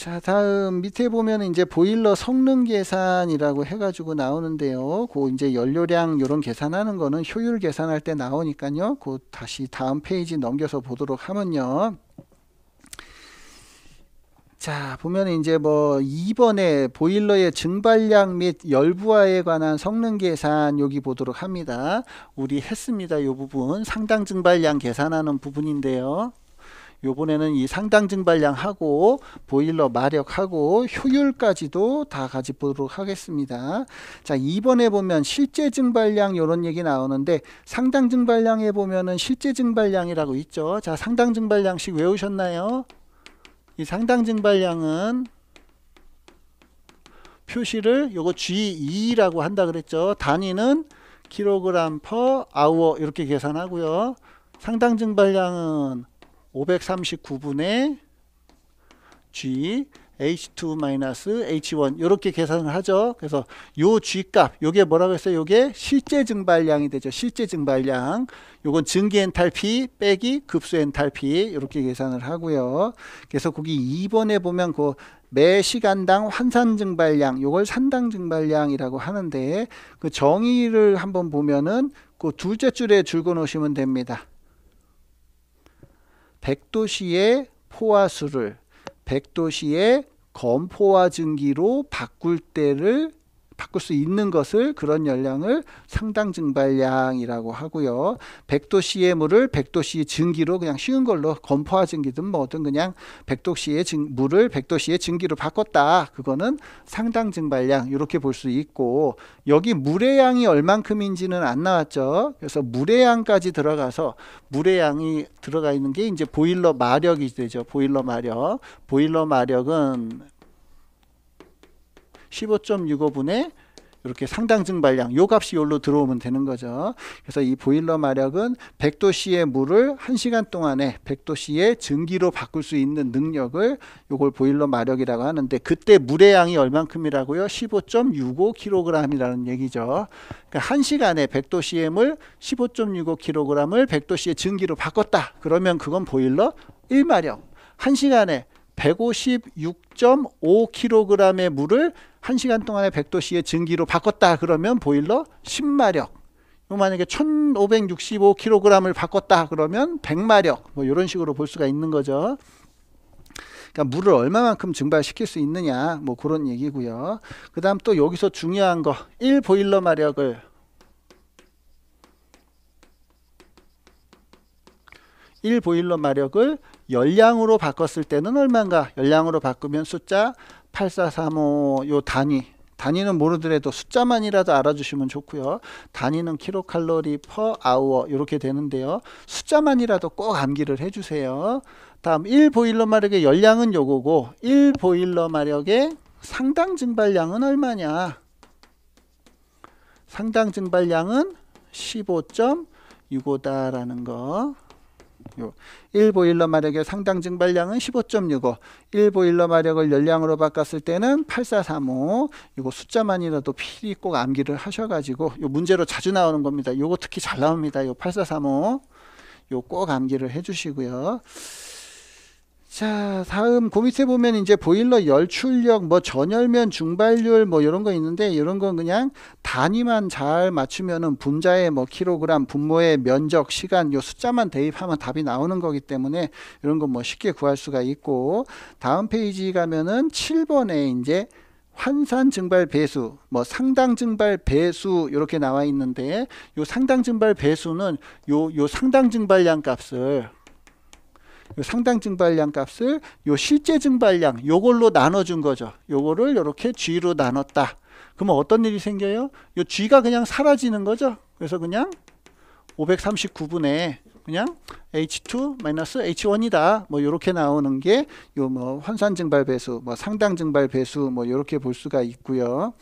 자, 다음 밑에 보면 이제 보일러 성능 계산이라고 해가지고 나오는데요. 그 이제 연료량 이런 계산하는 거는 효율 계산할 때 나오니까요. 그 다시 다음 페이지 넘겨서 보도록 하면요. 자, 보면 이제 뭐 2번에 보일러의 증발량 및 열부하에 관한 성능 계산 여기 보도록 합니다. 우리 했습니다. 이 부분 상당 증발량 계산하는 부분인데요. 요번에는 이 상당 증발량하고 보일러 마력하고 효율까지도 다 같이 보도록 하겠습니다. 자, 이번에 보면 실제 증발량 요런 얘기 나오는데 상당 증발량에 보면은 실제 증발량이라고 있죠. 자, 상당 증발량씩 외우셨나요? 이 상당 증발량은 표시를 요거 G2라고 한다 그랬죠. 단위는 킬로그램 퍼 아워 이렇게 계산하고요. 상당 증발량은 539분의 G H2-H1 이렇게 계산을 하죠. 그래서 요 G값, 요게 뭐라고 했어요? 요게 실제 증발량이 되죠. 실제 증발량. 요건 증기 엔탈피 빼기 급수 엔탈피 이렇게 계산을 하고요. 그래서 거기 2번에 보면 그 매 시간당 환산 증발량, 요걸 산당 증발량이라고 하는데 그 정의를 한번 보면은 그 둘째 줄에 줄고 놓으시면 됩니다. 백도시의 포화수를 백도시의 건포화 증기로 바꿀 때를 바꿀 수 있는 것을 그런 열량을 상당 증발량이라고 하고요. 100도씨의 물을 100도씨 증기로 그냥 쉬운 걸로 건포화 증기든 뭐든 그냥 100도씨의 증, 물을 100도씨의 증기로 바꿨다. 그거는 상당 증발량 이렇게 볼 수 있고 여기 물의 양이 얼만큼인지는 안 나왔죠. 그래서 물의 양까지 들어가서 물의 양이 들어가 있는 게 이제 보일러 마력이 되죠. 보일러 마력. 보일러 마력은 15.65분의 이렇게 상당 증발량 요 값이 여기로 들어오면 되는 거죠 그래서 이 보일러 마력은 100도씨의 물을 1시간 동안에 100도씨의 증기로 바꿀 수 있는 능력을 요걸 보일러 마력이라고 하는데 그때 물의 양이 얼만큼이라고요 15.65kg이라는 얘기죠 그러니까 1시간에 100도씨의 물 15.65kg을 100도씨의 증기로 바꿨다 그러면 그건 보일러 1마력 1시간에 156.5kg의 물을 1시간 동안에 100도씨의 증기로 바꿨다 그러면 보일러 10마력 만약에 1565kg을 바꿨다 그러면 100마력 뭐 이런 식으로 볼 수가 있는 거죠 그러니까 물을 얼마만큼 증발시킬 수 있느냐 뭐 그런 얘기고요 그 다음 또 여기서 중요한 거 1보일러 마력을 1 보일러 마력을 열량으로 바꿨을 때는 얼마인가? 열량으로 바꾸면 숫자 8435요 단위 단위는 모르더라도 숫자만이라도 알아주시면 좋고요. 단위는 킬로칼로리 퍼 아워 이렇게 되는데요. 숫자만이라도 꼭 암기를 해주세요. 다음 1 보일러 마력의 열량은 요거고 1 보일러 마력의 상당 증발량은 얼마냐? 상당 증발량은 15.65다라는 거. 1보일러 마력의 상당 증발량은 15.65 1보일러 마력을 열량으로 바꿨을 때는 8435 이거 숫자만이라도 필히 꼭 암기를 하셔가지고 요 문제로 자주 나오는 겁니다 요거 특히 잘 나옵니다 요8435요꼭 암기를 해주시고요 자, 다음 고그 밑에 보면 이제 보일러 열출력, 뭐 전열면 중발률 뭐 이런 거 있는데 이런 건 그냥 단위만 잘 맞추면은 분자의 뭐 킬로그램, 분모의 면적, 시간 요 숫자만 대입하면 답이 나오는 거기 때문에 이런 건뭐 쉽게 구할 수가 있고 다음 페이지 가면은 7번에 이제 환산 증발 배수, 뭐 상당 증발 배수 이렇게 나와 있는데 요 상당 증발 배수는 요 요 상당 증발량 값을 상당 증발량 값을 요 실제 증발량 요걸로 나눠준 거죠. 요거를 이렇게 G로 나눴다. 그러면 어떤 일이 생겨요? 요 G가 그냥 사라지는 거죠. 그래서 그냥 539분의 그냥 H2 H1이다. 뭐 요렇게 나오는 게 요 뭐 환산 증발 배수, 뭐 상당 증발 배수 뭐 요렇게 볼 수가 있고요.